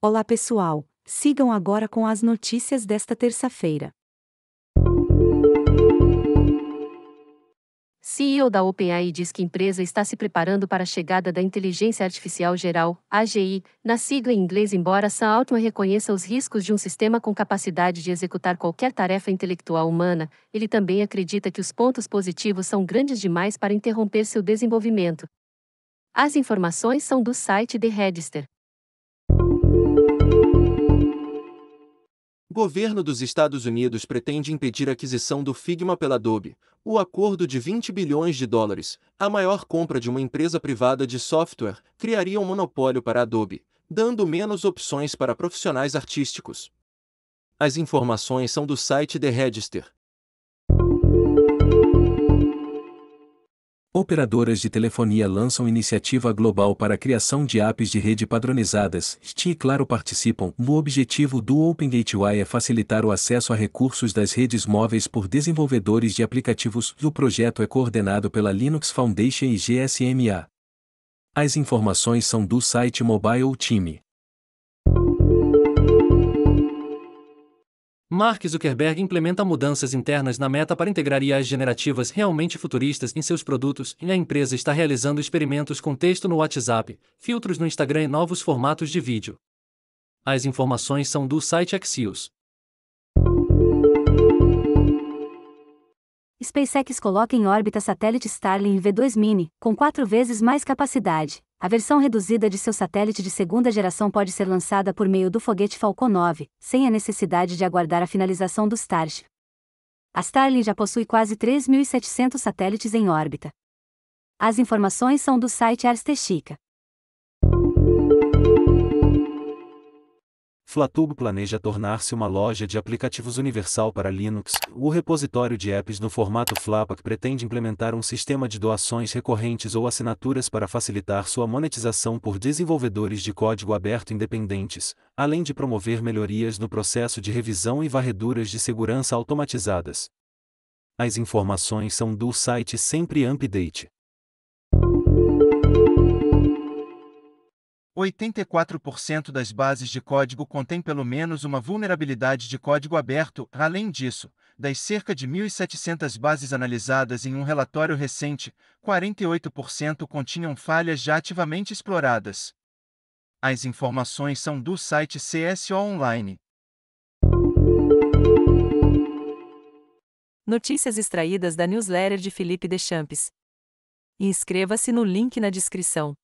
Olá pessoal, sigam agora com as notícias desta terça-feira. CEO da OpenAI diz que empresa está se preparando para a chegada da Inteligência Artificial Geral, AGI, na sigla em inglês, embora Sam Altman reconheça os riscos de um sistema com capacidade de executar qualquer tarefa intelectual humana, ele também acredita que os pontos positivos são grandes demais para interromper seu desenvolvimento. As informações são do site The Register. Governo dos Estados Unidos pretende impedir a aquisição do Figma pela Adobe, o acordo de 20 bilhões de dólares, a maior compra de uma empresa privada de software, criaria um monopólio para a Adobe, dando menos opções para profissionais artísticos. As informações são do site The Register, Operadoras de telefonia lançam iniciativa global para a criação de apps de rede padronizadas. STI e Claro participam. O objetivo do Open Gateway é facilitar o acesso a recursos das redes móveis por desenvolvedores de aplicativos. O projeto é coordenado pela Linux Foundation e GSMA. As informações são do site Mobile Time. Mark Zuckerberg implementa mudanças internas na meta para integrar IAs generativas realmente futuristas em seus produtos e a empresa está realizando experimentos com texto no WhatsApp, filtros no Instagram e novos formatos de vídeo. As informações são do site Axios. SpaceX coloca em órbita satélite Starlink V2 Mini, com quatro vezes mais capacidade. A versão reduzida de seu satélite de segunda geração pode ser lançada por meio do foguete Falcon 9, sem a necessidade de aguardar a finalização do Starship. A Starlink já possui quase 3.700 satélites em órbita. As informações são do site Ars Flatubo planeja tornar-se uma loja de aplicativos universal para Linux. O repositório de apps no formato Flatpak pretende implementar um sistema de doações recorrentes ou assinaturas para facilitar sua monetização por desenvolvedores de código aberto independentes, além de promover melhorias no processo de revisão e varreduras de segurança automatizadas. As informações são do site Sempre Update. 84% das bases de código contém pelo menos uma vulnerabilidade de código aberto. Além disso, das cerca de 1.700 bases analisadas em um relatório recente, 48% continham falhas já ativamente exploradas. As informações são do site CSO Online. Notícias extraídas da newsletter de Felipe Deschamps. Inscreva-se no link na descrição.